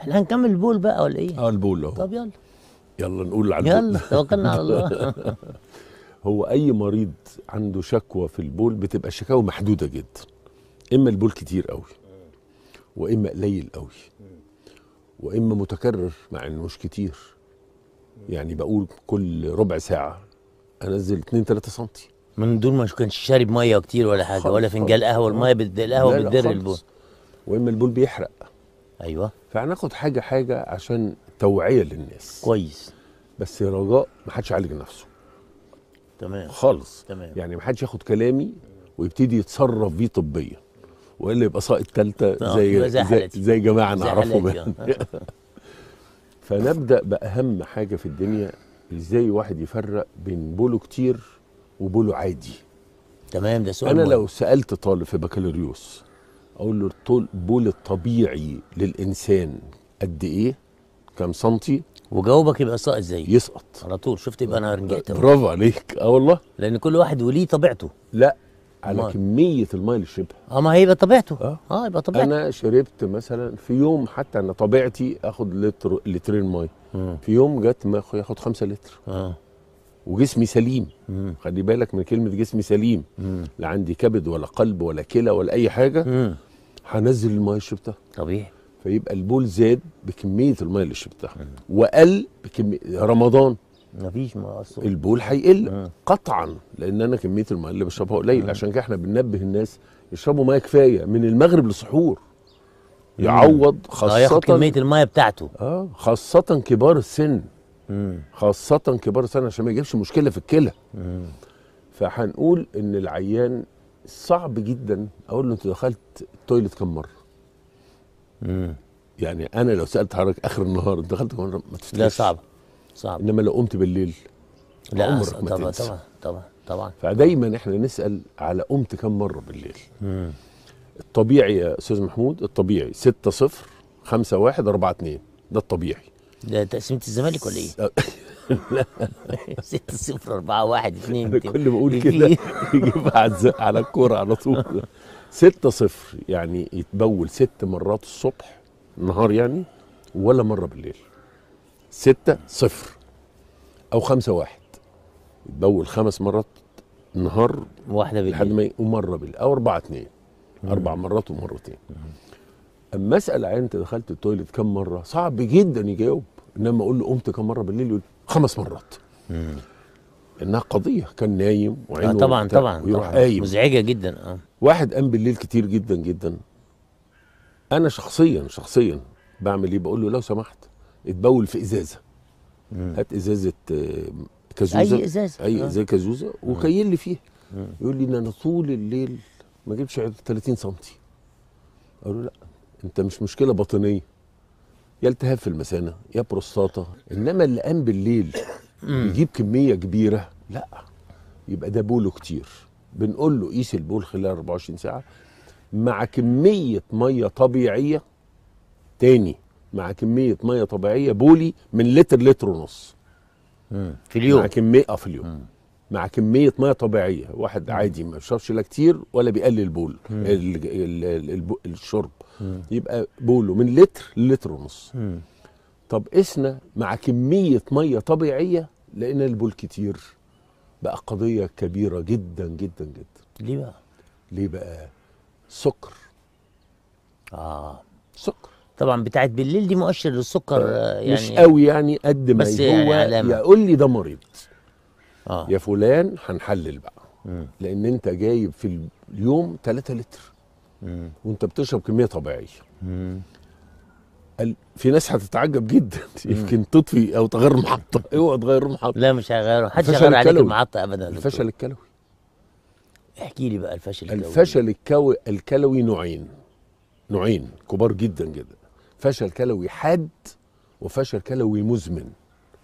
احنا هنكمل البول بقى ولا ايه؟ اه البول اهو طب يلا يلا نقول على يلا توكلنا على الله هو اي مريض عنده شكوى في البول بتبقى الشكاوى محدوده جدا اما البول كتير قوي واما قليل قوي واما متكرر مع انه مش كتير يعني بقول كل ربع ساعه انزل 2 3 سم من دول ما كانش شارب ميه كتير ولا حاجه ولا فنجان قهوه الميه بتدي القهوه بتدر البول واما البول بيحرق ايوه فهناخد حاجه حاجه عشان توعيه للناس كويس بس رجاء ما حدش يعالج نفسه تمام خالص تمام يعني ما حدش ياخد كلامي ويبتدي يتصرف بيه طبيا والا يبقى ساقط ثالثه آه، زي زي, حالتي. زي جماعه نعرفهم يعني. آه. فنبدا باهم حاجه في الدنيا ازاي واحد يفرق بين بولو كتير وبولو عادي تمام ده سؤال انا مهم. لو سالت طالب في بكالوريوس اقول له الطول الطبيعي للانسان قد ايه كام سنتي وجاوبك يبقى ساقط زي يسقط على طول شفت يبقى انا رجعت برافو عليك اه والله لان كل واحد وليه طبيعته لا على ما. كميه الميه اللي شربها اه ما هي يبقى طبيعته اه, آه يبقى طبيعته انا شربت مثلا في يوم حتى انا طبيعتي اخد لتر لترين ميه في يوم جت ما ياخد 5 لتر اه وجسمي سليم مم. خلي بالك من كلمه جسمي سليم مم. لا عندي كبد ولا قلب ولا كلى ولا اي حاجه مم. هنزل الميه اللي شربتها طبيعي فيبقى البول زاد بكميه الميه اللي شربتها وقل بكميه رمضان مفيش ما أصول. البول هيقل قطعا لان انا كميه الميه اللي بشربها قليل عشان كده احنا بننبه الناس يشربوا ميه كفايه من المغرب للسحور يعوض خاصه آه ياخد كميه الميه بتاعته اه خاصه كبار السن خاصة كبار السن عشان ما يجيبش مشكلة في الكلى فهنقول ان العيان صعب جدا اقول له انت دخلت التويلت كم مرة يعني انا لو سألت حضرتك اخر النهار انت دخلت كم مرة ما تفتكرش لا صعب صعب انما لو قمت بالليل لا عمرك ما طبعا تنسى. طبعا طبعا فدايما احنا نسأل على قمت كم مرة بالليل مم. الطبيعي يا استاذ محمود الطبيعي 6 0 5 1 4 2 ده الطبيعي ده تقسيمة الزمالك ولا ايه؟ لا 6 0 4 1 2 كل ما اقول كده يجيب على على الكوره على طول 6 0 يعني يتبول ست مرات الصبح النهار يعني ولا مره بالليل 6 0 او 5 1 يتبول خمس مرات النهار واحده بالليل لحد ما ومره بالليل او 4 2 اربع مرات ومرتين اما اسال عين انت دخلت التويلت كم مره صعب جدا يجاوب انما اقول له قمت كم مره بالليل يقول خمس مرات مم. انها قضيه كان نايم آه، وعينه آه طبعا طبعا ويروح طبعا قايم مزعجه جدا اه واحد قام بالليل كتير جدا جدا انا شخصيا شخصيا بعمل ايه بقول له لو سمحت اتبول في ازازه مم. هات ازازه آه، كازوزه اي ازازه اي آه. ازازه كازوزه وكيل لي فيها مم. يقول لي ان انا طول الليل ما اجيبش 30 سم اقول له لا انت مش مشكله باطنيه يا التهاب في المثانه يا بروستاتا انما اللي قام بالليل يجيب كميه كبيره لا يبقى ده بوله كتير بنقول له قيس البول خلال 24 ساعه مع كميه ميه طبيعيه تاني مع كميه ميه طبيعيه بولي من لتر لتر ونص في اليوم مع كميه اه في اليوم مع كميه ميه طبيعيه واحد عادي ما بيشربش لا كتير ولا بيقلل البول الشرب مم. يبقى بوله من لتر للتر ونص مم. طب قسنا مع كميه ميه طبيعيه لقينا البول كتير بقى قضيه كبيره جدا جدا جدا ليه بقى ليه بقى سكر اه سكر طبعا بتاعت بالليل دي مؤشر للسكر آه, آه، يعني مش قوي يعني قد ما بس هو يعني يقول لي ده مريض آه. يا فلان هنحلل بقى مم. لان انت جايب في اليوم 3 لتر مم. وانت بتشرب كميه طبيعيه قال في ناس هتتعجب جدا يمكن تطفي او تغير المحطه اوعى أيوة، تغير المحطه لا مش هغيره محدش هيغير عليك المحطه ابدا الفشل الكلوي احكي لي بقى الفشل الكلوي الفشل الكوي الكلوي نوعين نوعين كبار جدا جدا فشل كلوي حاد وفشل كلوي مزمن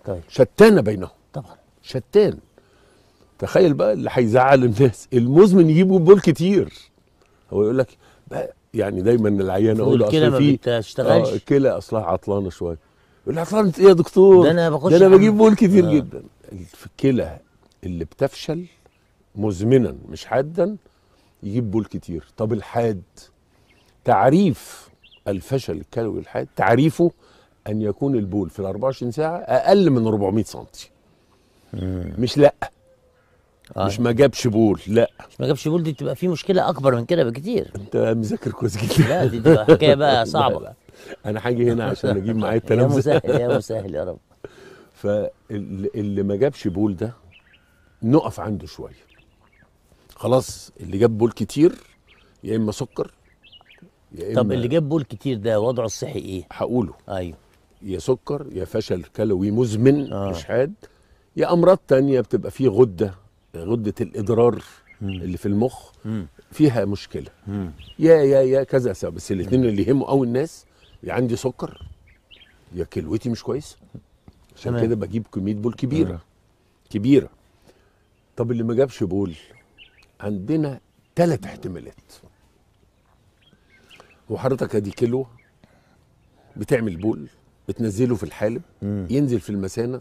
طيب شتان بينهم طبعا شتان تخيل بقى اللي هيزعل الناس المزمن يجيبوا بول كتير هو يقول لك يعني دايما العيان اقول له اصل بتشتغلش آه الكلى اصلها عطلانه شويه يقول لي عطلانه ايه يا دكتور؟ ده انا بخش ده انا بجيب بول كتير آه. جدا الكلى اللي بتفشل مزمنا مش حادا يجيب بول كتير طب الحاد تعريف الفشل الكلوي الحاد تعريفه ان يكون البول في ال 24 ساعه اقل من 400 سم مش لا آه. مش ما جابش بول لا مش ما جابش بول دي تبقى في مشكله اكبر من كده بكتير انت مذاكر كويس جدا لا دي تبقى حكايه بقى صعبه لا. انا هاجي هنا عشان اجيب معايا التلامذه يا مسهل يا مسهل يا رب فاللي ما جابش بول ده نقف عنده شويه خلاص اللي جاب بول كتير يا اما سكر يا اما طب اللي جاب بول كتير ده وضعه الصحي ايه؟ هقوله ايوه يا سكر يا فشل كلوي مزمن آه. مش حاد يا امراض تانية بتبقى فيه غده غده الاضرار اللي في المخ فيها مشكله يا يا يا كذا سبب بس الاثنين اللي يهموا قوي الناس يا عندي سكر يا كلوتي مش كويسه عشان كده بجيب كميه بول كبيره مم. كبيره طب اللي ما جابش بول عندنا ثلاث احتمالات وحضرتك ادي كيلو بتعمل بول بتنزله في الحالب مم. ينزل في المثانه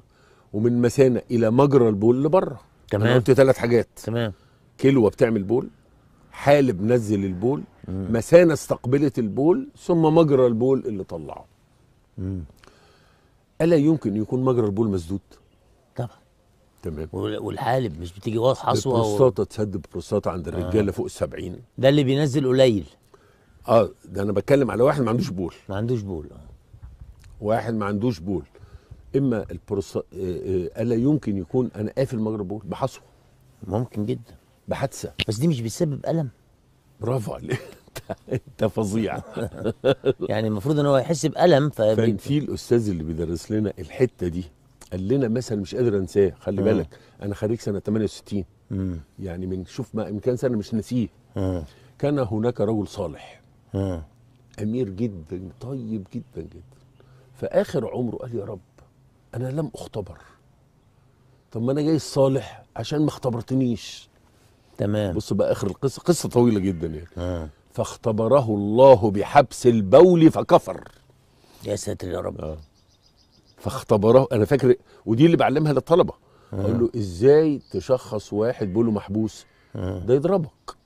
ومن مثانه الى مجرى البول لبره تمام انا قلت ثلاث حاجات تمام كلوه بتعمل بول حالب نزل البول مم. مسانه استقبلت البول ثم مجرى البول اللي طلعه مم. الا يمكن يكون مجرى البول مسدود طبعا تمام والحالب مش بتيجي واضحه اصلا البروستاتا و... تسد البروستاتا عند الرجاله آه. فوق ال 70 ده اللي بينزل قليل اه ده انا بتكلم على واحد ما عندوش بول ما عندوش بول آه. واحد ما عندوش بول اما البروس... آه، آه، الا يمكن يكون انا قافل مجرى البول بحصوه ممكن جدا بحادثه بس دي مش بتسبب الم برافو عليك انت فظيع يعني المفروض ان هو يحس بالم فكان في الاستاذ اللي بيدرس لنا الحته دي قال لنا مثلا مش قادر انساه خلي بالك انا خريج سنه 68 يعني من شوف ما كان سنه مش ناسيه كان هناك رجل صالح امير جدا طيب جدا جدا فاخر عمره قال يا رب انا لم اختبر طب ما انا جاي الصالح عشان ما اختبرتنيش تمام بص بقى اخر القصه قصه طويله جدا يعني آه. فاختبره الله بحبس البول فكفر يا ساتر يا رب آه. فاختبره انا فاكر ودي اللي بعلمها للطلبه آه. اقول له ازاي تشخص واحد بوله محبوس آه. ده يضربك